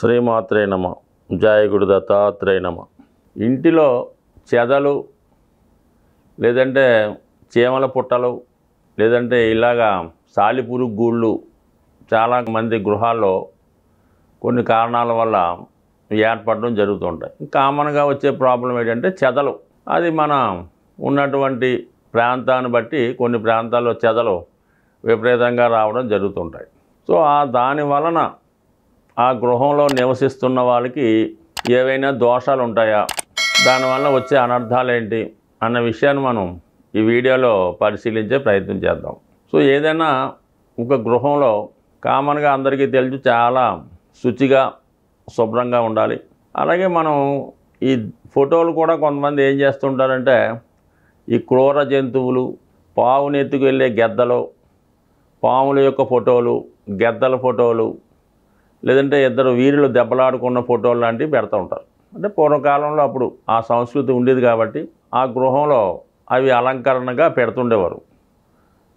శ్రీమాత్రే నమ జాయగుడు దత్తాత్రేయ నమ ఇంటిలో చెదలు లేదంటే చీమల పుట్టలు లేదంటే ఇలాగా సాలిపురుగు గూళ్ళు చాలా మంది గృహాల్లో కొన్ని కారణాల వల్ల ఏర్పడడం జరుగుతుంటాయి కామన్గా వచ్చే ప్రాబ్లం ఏంటంటే చెదలు అది మన ఉన్నటువంటి ప్రాంతాన్ని బట్టి కొన్ని ప్రాంతాల్లో చెదలు విపరీతంగా రావడం జరుగుతుంటాయి సో ఆ దాని వలన ఆ గృహంలో నివసిస్తున్న వాళ్ళకి ఏవైనా దోషాలు ఉంటాయా దానివల్ల వచ్చే అనర్థాలు ఏంటి అన్న విషయాన్ని మనం ఈ వీడియోలో పరిశీలించే ప్రయత్నం చేద్దాం సో ఏదైనా ఒక గృహంలో కామన్గా అందరికీ తెలుసు చాలా శుచిగా శుభ్రంగా ఉండాలి అలాగే మనం ఈ ఫోటోలు కూడా కొంతమంది ఏం చేస్తుంటారంటే ఈ క్రూర జంతువులు పావునెత్తుకు వెళ్ళే గెద్దలు పాముల యొక్క ఫోటోలు గెద్దల ఫోటోలు లేదంటే ఇద్దరు వీరులు దెబ్బలాడుకున్న ఫోటోలు లాంటివి పెడతా ఉంటారు అంటే పూర్వకాలంలో అప్పుడు ఆ సంస్కృతి ఉండేది కాబట్టి ఆ గృహంలో అవి అలంకరణగా పెడుతుండేవారు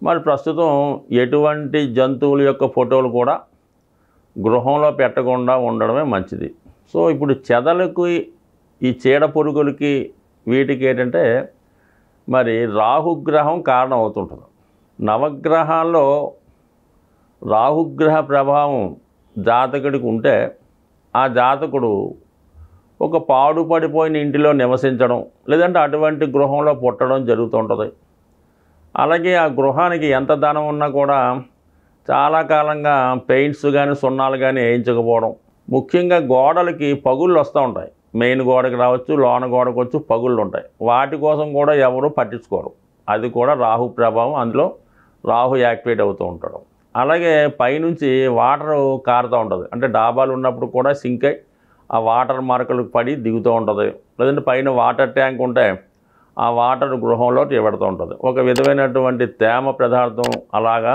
మరి ప్రస్తుతం ఎటువంటి జంతువుల యొక్క ఫోటోలు కూడా గృహంలో పెట్టకుండా ఉండడమే మంచిది సో ఇప్పుడు చెదలకు ఈ చీడ పురుగులకి వీటికి ఏంటంటే మరి రాహుగ్రహం కారణం అవుతుంటుంది నవగ్రహాల్లో రాహుగ్రహ ప్రభావం జాతకుడికి ఉంటే ఆ జాతకుడు ఒక పాడుపడిపోయిన ఇంటిలో నివసించడం లేదంటే అటువంటి గృహంలో పుట్టడం జరుగుతుంటుంది అలాగే ఆ గృహానికి ఎంత ధనం ఉన్నా కూడా చాలా కాలంగా పెయింట్స్ కానీ సున్నాలు కానీ వేయించకపోవడం ముఖ్యంగా గోడలకి పగుళ్ళు వస్తూ ఉంటాయి మెయిన్ గోడకి రావచ్చు లోన గోడకు వచ్చి పగుళ్ళు ఉంటాయి వాటి కోసం కూడా ఎవరు పట్టించుకోరు అది కూడా రాహు ప్రభావం అందులో రాహు యాక్టివేట్ అవుతూ ఉంటాడు అలాగే పైనుంచి వాటర్ కారుతూ ఉంటుంది అంటే డాబాలు ఉన్నప్పుడు కూడా సింక్ అయి ఆ వాటర్ మరకలు పడి దిగుతూ ఉంటుంది లేదంటే పైన వాటర్ ట్యాంక్ ఉంటే ఆ వాటర్ గృహంలో ఇవ్వడుతూ ఉంటుంది ఒక విధమైనటువంటి తేమ పదార్థం అలాగా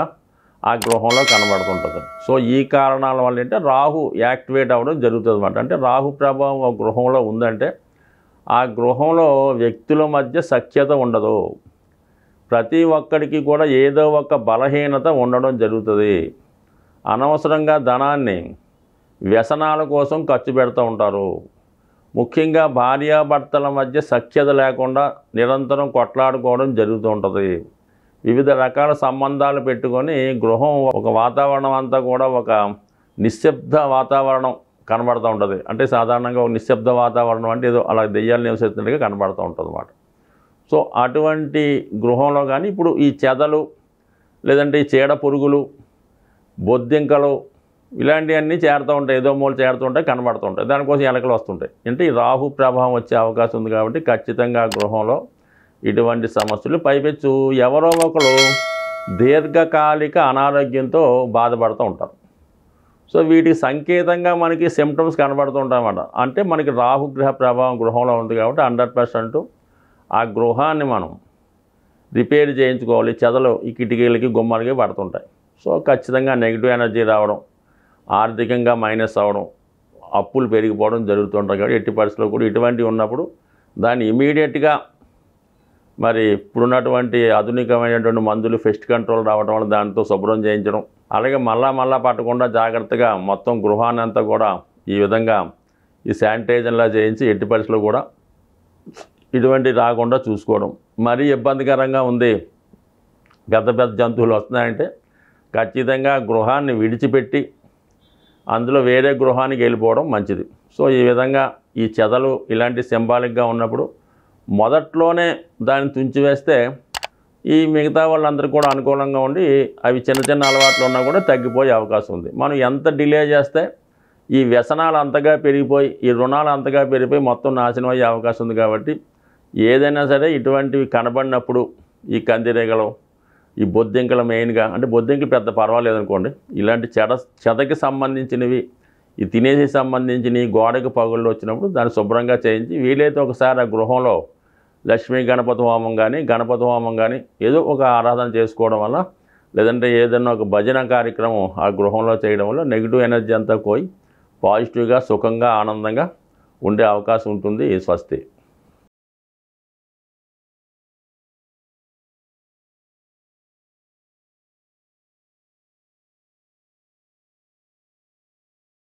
ఆ గృహంలో కనబడుతుంటుంది సో ఈ కారణాల వల్ల ఏంటంటే రాహు యాక్టివేట్ అవ్వడం జరుగుతుంది అనమాట అంటే రాహు ప్రభావం గృహంలో ఉందంటే ఆ గృహంలో వ్యక్తుల మధ్య సఖ్యత ఉండదు ప్రతి ఒక్కడికి కూడా ఏదో ఒక బలహీనత ఉండడం జరుగుతుంది అనవసరంగా ధనాన్ని వ్యసనాల కోసం ఖర్చు పెడుతూ ఉంటారు ముఖ్యంగా భార్యాభర్తల మధ్య సఖ్యత లేకుండా నిరంతరం కొట్లాడుకోవడం జరుగుతూ ఉంటుంది వివిధ రకాల సంబంధాలు పెట్టుకొని గృహం ఒక వాతావరణం అంతా కూడా ఒక నిశ్శబ్ద వాతావరణం కనబడుతూ ఉంటుంది అంటే సాధారణంగా ఒక నిశ్శబ్ద వాతావరణం అంటే ఏదో అలా దెయ్యాలు నివసిస్తున్నట్టుగా కనబడుతూ ఉంటుంది అన్నమాట సో అటువంటి గృహంలో కానీ ఇప్పుడు ఈ చెదలు లేదంటే ఈ చీడ పురుగులు బొద్దింకలు ఇలాంటివన్నీ చేరుతూ ఉంటాయి ఏదో మూలు చేరుతూ ఉంటాయి కనబడుతూ ఉంటాయి దానికోసం ఎలకలు వస్తుంటాయి అంటే ఈ రాహు ప్రభావం వచ్చే అవకాశం ఉంది కాబట్టి ఖచ్చితంగా గృహంలో ఇటువంటి సమస్యలు పైపెచ్చు ఎవరో ఒకరు దీర్ఘకాలిక అనారోగ్యంతో బాధపడుతూ ఉంటారు సో వీటికి సంకేతంగా మనకి సిమ్టమ్స్ కనబడుతూ ఉంటాయన్నమాట అంటే మనకి రాహుగ్రహ ప్రభావం గృహంలో ఉంది కాబట్టి హండ్రెడ్ పర్సెంట్ ఆ గృహాన్ని మనం రిపేర్ చేయించుకోవాలి చెదలు ఈ కిటికీలకి గుమ్మలకి పడుతుంటాయి సో ఖచ్చితంగా నెగిటివ్ ఎనర్జీ రావడం ఆర్థికంగా మైనస్ అవ్వడం అప్పులు పెరిగిపోవడం జరుగుతుంటాయి కాబట్టి ఎట్టి పరిస్థితుల్లో కూడా ఇటువంటివి ఉన్నప్పుడు దాన్ని ఇమీడియట్గా మరి ఇప్పుడున్నటువంటి ఆధునికమైనటువంటి మందులు ఫెస్ట్ కంట్రోల్ రావడం వల్ల దాంతో శుభ్రం చేయించడం అలాగే మళ్ళా మళ్ళా పట్టకుండా జాగ్రత్తగా మొత్తం గృహాన్ని అంతా కూడా ఈ విధంగా ఈ శానిటైజర్లా చేయించి ఎట్టి పరిస్థితుల్లో కూడా ఇటువంటి రాకుండా చూసుకోవడం మరీ ఇబ్బందికరంగా ఉంది పెద్ద పెద్ద జంతువులు వస్తున్నాయంటే ఖచ్చితంగా గృహాన్ని విడిచిపెట్టి అందులో వేరే గృహానికి వెళ్ళిపోవడం మంచిది సో ఈ విధంగా ఈ చెదలు ఇలాంటి సింబాలిక్గా ఉన్నప్పుడు మొదట్లోనే దాన్ని తుంచివేస్తే ఈ మిగతా వాళ్ళందరూ కూడా అనుకూలంగా ఉండి అవి చిన్న చిన్న అలవాట్లు ఉన్నా కూడా తగ్గిపోయే అవకాశం ఉంది మనం ఎంత డిలే చేస్తే ఈ వ్యసనాలు అంతగా పెరిగిపోయి ఈ రుణాలు అంతగా పెరిగిపోయి మొత్తం నాశనం అయ్యే అవకాశం ఉంది కాబట్టి ఏదైనా సరే ఇటువంటివి కనబడినప్పుడు ఈ కందిరేగలం ఈ బొద్దింకలు మెయిన్గా అంటే బొద్దింకలు పెద్ద పర్వాలేదు అనుకోండి ఇలాంటి చెడ చెదకి సంబంధించినవి ఈ తినేసి సంబంధించినవి గోడకి పగుళ్ళు వచ్చినప్పుడు దాన్ని శుభ్రంగా చేయించి వీలైతే ఒకసారి ఆ గృహంలో లక్ష్మీ గణపతి హోమం కానీ గణపతి హోమం కానీ ఏదో ఒక ఆరాధన చేసుకోవడం వల్ల లేదంటే ఏదైనా ఒక భజన కార్యక్రమం ఆ గృహంలో చేయడం వల్ల నెగిటివ్ ఎనర్జీ అంతా పోయి పాజిటివ్గా సుఖంగా ఆనందంగా ఉండే అవకాశం ఉంటుంది స్వస్తి